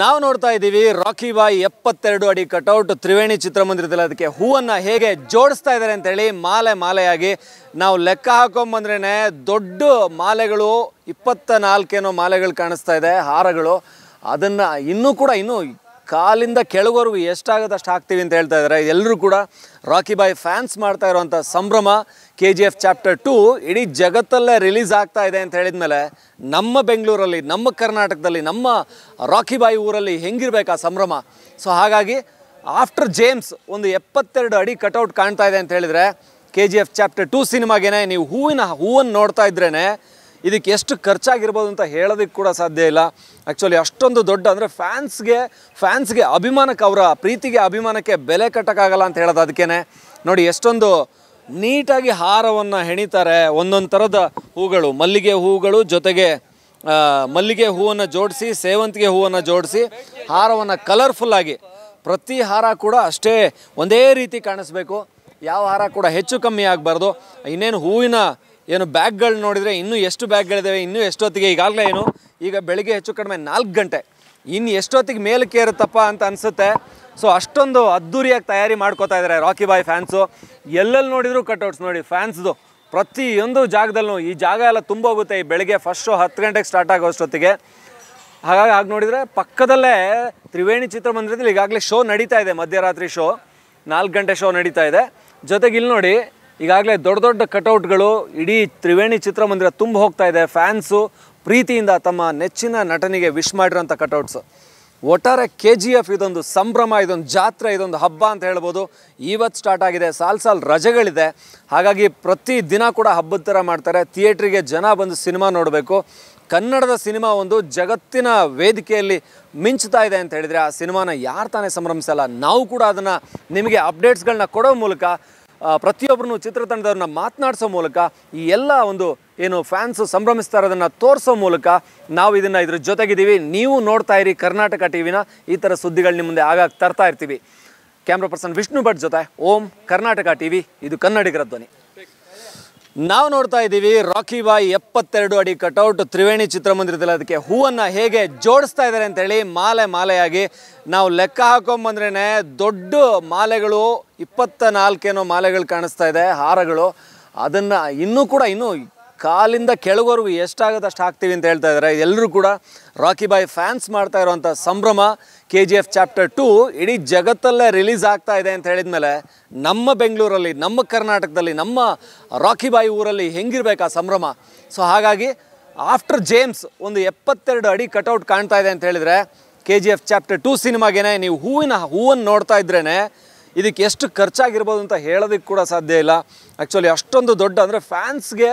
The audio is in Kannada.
ನಾವು ನೋಡ್ತಾ ಇದ್ದೀವಿ ರಾಕಿ ಬಾಯ್ ಎಪ್ಪತ್ತೆರಡು ಅಡಿ ಕಟೌಟ್ ತ್ರಿವೇಣಿ ಚಿತ್ರಮಂದಿರದಲ್ಲಿ ಅದಕ್ಕೆ ಹೂವನ್ನು ಹೇಗೆ ಜೋಡಿಸ್ತಾ ಇದ್ದಾರೆ ಅಂತೇಳಿ ಮಾಲೆ ಮಾಲೆಯಾಗಿ ನಾವು ಲೆಕ್ಕ ಹಾಕೊಂಬಂದ್ರೇ ದೊಡ್ಡ ಮಾಲೆಗಳು ಇಪ್ಪತ್ತ ನಾಲ್ಕೇನೋ ಮಾಲೆಗಳು ಕಾಣಿಸ್ತಾ ಇದೆ ಹಾರಗಳು ಅದನ್ನು ಇನ್ನೂ ಕೂಡ ಇನ್ನೂ ಕಾಲಿಂದ ಕೆಳಗರ್ಗು ಎಷ್ಟಾಗುತ್ತೆ ಅಷ್ಟು ಹಾಕ್ತೀವಿ ಅಂತ ಹೇಳ್ತಾ ಇದ್ದಾರೆ ಎಲ್ಲರೂ ಕೂಡ ರಾಕಿ ಬಾಯ್ ಫ್ಯಾನ್ಸ್ ಮಾಡ್ತಾ ಇರುವಂಥ ಸಂಭ್ರಮ K G F chapter two ಇಡೀ ಜಗತ್ತಲ್ಲೇ ರಿಲೀಸ್ ಆಗ್ತಾ ಇದೆ ಅಂತ ಹೇಳಿದ್ಮೇಲೆ ನಮ್ಮ ಬೆಂಗಳೂರಲ್ಲಿ ನಮ್ಮ ಕರ್ನಾಟಕದಲ್ಲಿ ನಮ್ಮ ರಾಕಿ ಬಾಯ್ ಊರಲ್ಲಿ ಹೆಂಗಿರ್ಬೇಕು ಆ ಸಂಭ್ರಮ ಸೊ ಹಾಗಾಗಿ ಆಫ್ಟರ್ ಜೇಮ್ಸ್ ಒಂದು ಎಪ್ಪತ್ತೆರಡು ಅಡಿ ಕಟೌಟ್ ಕಾಣ್ತಾ ಇದೆ ಅಂತ ಹೇಳಿದರೆ K G F chapter two ಸಿನಿಮಾಗೇನೆ ನೀವು ಹೂವಿನ ಹೂವನ್ನು ನೋಡ್ತಾ ಇದ್ರೇ ಇದಕ್ಕೆ ಎಷ್ಟು ಖರ್ಚಾಗಿರ್ಬೋದು ಅಂತ ಹೇಳೋದಕ್ಕೆ ಕೂಡ ಸಾಧ್ಯ ಇಲ್ಲ ಆ್ಯಕ್ಚುಲಿ ಅಷ್ಟೊಂದು ದೊಡ್ಡ ಅಂದರೆ ಫ್ಯಾನ್ಸ್ಗೆ ಫ್ಯಾನ್ಸ್ಗೆ ಅಭಿಮಾನಕ್ಕೆ ಅವರ ಪ್ರೀತಿಗೆ ಅಭಿಮಾನಕ್ಕೆ ಬೆಲೆ ಕಟ್ಟೋಕ್ಕಾಗಲ್ಲ ಅಂತ ಹೇಳೋದು ಅದಕ್ಕೇ ನೋಡಿ ಎಷ್ಟೊಂದು ನೀಟಾಗಿ ಹಾರವನ್ನು ಹೆಣಿತಾರೆ ಒಂದೊಂದು ಥರದ ಹೂಗಳು ಮಲ್ಲಿಗೆ ಹೂಗಳು ಜೊತೆಗೆ ಮಲ್ಲಿಗೆ ಹೂವನ್ನು ಜೋಡಿಸಿ ಸೇವಂತಿಗೆ ಹೂವನ್ನು ಜೋಡಿಸಿ ಹಾರವನ್ನು ಕಲರ್ಫುಲ್ಲಾಗಿ ಪ್ರತಿ ಹಾರ ಕೂಡ ಅಷ್ಟೇ ಒಂದೇ ರೀತಿ ಕಾಣಿಸ್ಬೇಕು ಯಾವ ಹಾರ ಕೂಡ ಹೆಚ್ಚು ಕಮ್ಮಿ ಆಗಬಾರ್ದು ಇನ್ನೇನು ಹೂವಿನ ಏನು ಬ್ಯಾಗ್ಗಳು ನೋಡಿದರೆ ಇನ್ನೂ ಎಷ್ಟು ಬ್ಯಾಗ್ಗಳಿದ್ದಾವೆ ಇನ್ನೂ ಎಷ್ಟೊತ್ತಿಗೆ ಈಗಾಗಲೇ ಏನು ಈಗ ಬೆಳಗ್ಗೆ ಹೆಚ್ಚು ಕಡಿಮೆ ನಾಲ್ಕು ಗಂಟೆ ಇನ್ನು ಎಷ್ಟೊತ್ತಿಗೆ ಮೇಲೆ ಕೇರುತ್ತಪ್ಪ ಅಂತ ಅನಿಸುತ್ತೆ ಸೊ ಅಷ್ಟೊಂದು ಅದ್ದೂರಿಯಾಗಿ ತಯಾರಿ ಮಾಡ್ಕೋತಾ ಇದ್ದಾರೆ ರಾಕಿ ಬಾಯ್ ಫ್ಯಾನ್ಸು ಎಲ್ಲೆಲ್ಲಿ ನೋಡಿದರೂ ಕಟ್ಔಟ್ಸ್ ನೋಡಿ ಫ್ಯಾನ್ಸ್ದು ಪ್ರತಿಯೊಂದು ಜಾಗದಲ್ಲೂ ಈ ಜಾಗ ಎಲ್ಲ ತುಂಬ ಹೋಗುತ್ತೆ ಈ ಬೆಳಗ್ಗೆ ಫಸ್ಟ್ ಶೋ ಹತ್ತು ಗಂಟೆಗೆ ಸ್ಟಾರ್ಟ್ ಆಗೋಷ್ಟೊತ್ತಿಗೆ ಹಾಗಾಗಿ ಆಗ ನೋಡಿದರೆ ಪಕ್ಕದಲ್ಲೇ ತ್ರಿವೇಣಿ ಚಿತ್ರಮಂದಿರದಲ್ಲಿ ಈಗಾಗಲೇ ಶೋ ನಡೀತಾ ಇದೆ ಮಧ್ಯರಾತ್ರಿ ಶೋ ನಾಲ್ಕು ಗಂಟೆ ಶೋ ನಡೀತಾ ಇದೆ ಜೊತೆಗೆ ಇಲ್ಲಿ ನೋಡಿ ಈಗಾಗಲೇ ದೊಡ್ಡ ದೊಡ್ಡ ಕಟೌಟ್ಗಳು ಇಡೀ ತ್ರಿವೇಣಿ ಚಿತ್ರಮಂದಿರ ತುಂಬ ಹೋಗ್ತಾ ಇದೆ ಫ್ಯಾನ್ಸು ಪ್ರೀತಿಯಿಂದ ತಮ್ಮ ನೆಚ್ಚಿನ ನಟನಿಗೆ ವಿಶ್ ಮಾಡಿರೋಂಥ ಕಟೌಟ್ಸು ಒಟ್ಟಾರೆ ಕೆ ಜಿ ಎಫ್ ಇದೊಂದು ಸಂಭ್ರಮ ಇದೊಂದು ಜಾತ್ರೆ ಇದೊಂದು ಹಬ್ಬ ಅಂತ ಹೇಳ್ಬೋದು ಇವತ್ತು ಸ್ಟಾರ್ಟ್ ಆಗಿದೆ ಸಾಲು ಸಾಲು ರಜೆಗಳಿದೆ ಹಾಗಾಗಿ ಪ್ರತಿ ದಿನ ಕೂಡ ಹಬ್ಬದ ಥರ ಮಾಡ್ತಾರೆ ಥಿಯೇಟ್ರಿಗೆ ಜನ ಬಂದು ಸಿನಿಮಾ ನೋಡಬೇಕು ಕನ್ನಡದ ಸಿನಿಮಾ ಒಂದು ಜಗತ್ತಿನ ವೇದಿಕೆಯಲ್ಲಿ ಮಿಂಚುತ್ತಾ ಇದೆ ಅಂತ ಹೇಳಿದರೆ ಆ ಸಿನಿಮಾನ ಯಾರು ತಾನೇ ಸಂಭ್ರಮಿಸಲ್ಲ ನಾವು ಕೂಡ ಅದನ್ನು ನಿಮಗೆ ಅಪ್ಡೇಟ್ಸ್ಗಳನ್ನ ಕೊಡೋ ಮೂಲಕ ಪ್ರತಿಯೊಬ್ಬರನ್ನು ಚಿತ್ರತಂಡದವ್ರನ್ನ ಮಾತನಾಡಿಸೋ ಮೂಲಕ ಈ ಎಲ್ಲ ಒಂದು ಏನು ಫ್ಯಾನ್ಸು ಸಂಭ್ರಮಿಸ್ತಾ ಇರೋದನ್ನು ತೋರಿಸೋ ಮೂಲಕ ನಾವು ಇದನ್ನು ಇದ್ರ ಜೊತೆಗಿದ್ದೀವಿ ನೀವು ನೋಡ್ತಾ ಇರಿ ಕರ್ನಾಟಕ ಟಿವಿನ ಈ ಥರ ಸುದ್ದಿಗಳು ನಿಮ್ಮ ಮುಂದೆ ಆಗಾಗ ತರ್ತಾ ಇರ್ತೀವಿ ಕ್ಯಾಮ್ರಾ ಪರ್ಸನ್ ವಿಷ್ಣು ಭಟ್ ಜೊತೆ ಓಂ ಕರ್ನಾಟಕ ಟಿವಿ ಇದು ಕನ್ನಡಿಗರ ಧ್ವನಿ ನಾವು ನೋಡ್ತಾ ಇದ್ದೀವಿ ರಾಕಿ ಬಾಯ್ ಎಪ್ಪತ್ತೆರಡು ಅಡಿ ಕಟೌಟ್ ತ್ರಿವೇಣಿ ಚಿತ್ರಮಂದಿರದಲ್ಲಿ ಅದಕ್ಕೆ ಹೂವನ್ನು ಹೇಗೆ ಜೋಡಿಸ್ತಾ ಇದ್ದಾರೆ ಅಂತೇಳಿ ಮಾಲೆ ಮಾಲೆಯಾಗಿ ನಾವು ಲೆಕ್ಕ ಹಾಕೊಂಬಂದ್ರೇ ದೊಡ್ಡ ಮಾಲೆಗಳು ಇಪ್ಪತ್ತ ನಾಲ್ಕೇನೋ ಮಾಲೆಗಳು ಕಾಣಿಸ್ತಾ ಇದೆ ಹಾರಗಳು ಅದನ್ನು ಇನ್ನೂ ಕೂಡ ಇನ್ನೂ ಕಾಲಿಂದ ಕೆಳಗೋರ್ಗು ಎಷ್ಟಾಗುತ್ತೆ ಅಷ್ಟು ಹಾಕ್ತೀವಿ ಅಂತ ಹೇಳ್ತಾ ಇದ್ದಾರೆ ಎಲ್ಲರೂ ಕೂಡ ರಾಕಿ ಬಾಯ್ ಫ್ಯಾನ್ಸ್ ಮಾಡ್ತಾ ಇರುವಂಥ ಸಂಭ್ರಮ K G F chapter two ಇಡೀ ಜಗತ್ತಲ್ಲೇ ರಿಲೀಸ್ ಆಗ್ತಾ ಇದೆ ಅಂತ ಹೇಳಿದ್ಮೇಲೆ ನಮ್ಮ ಬೆಂಗಳೂರಲ್ಲಿ ನಮ್ಮ ಕರ್ನಾಟಕದಲ್ಲಿ ನಮ್ಮ ರಾಕಿ ಬಾಯಿ ಊರಲ್ಲಿ ಹೆಂಗಿರ್ಬೇಕು ಆ ಸಂಭ್ರಮ ಸೊ ಹಾಗಾಗಿ ಆಫ್ಟರ್ ಜೇಮ್ಸ್ ಒಂದು ಎಪ್ಪತ್ತೆರಡು ಅಡಿ ಕಟೌಟ್ ಕಾಣ್ತಾ ಇದೆ ಅಂತ ಹೇಳಿದರೆ K G F chapter two ಸಿನಿಮಾಗೇನೆ ನೀವು ಹೂವಿನ ಹೂವನ್ನು ನೋಡ್ತಾ ಇದ್ರೇ ಇದಕ್ಕೆ ಎಷ್ಟು ಖರ್ಚಾಗಿರ್ಬೋದು ಅಂತ ಹೇಳೋದಕ್ಕೆ ಕೂಡ ಸಾಧ್ಯ ಇಲ್ಲ ಆ್ಯಕ್ಚುಲಿ ಅಷ್ಟೊಂದು ದೊಡ್ಡ ಅಂದರೆ ಫ್ಯಾನ್ಸ್ಗೆ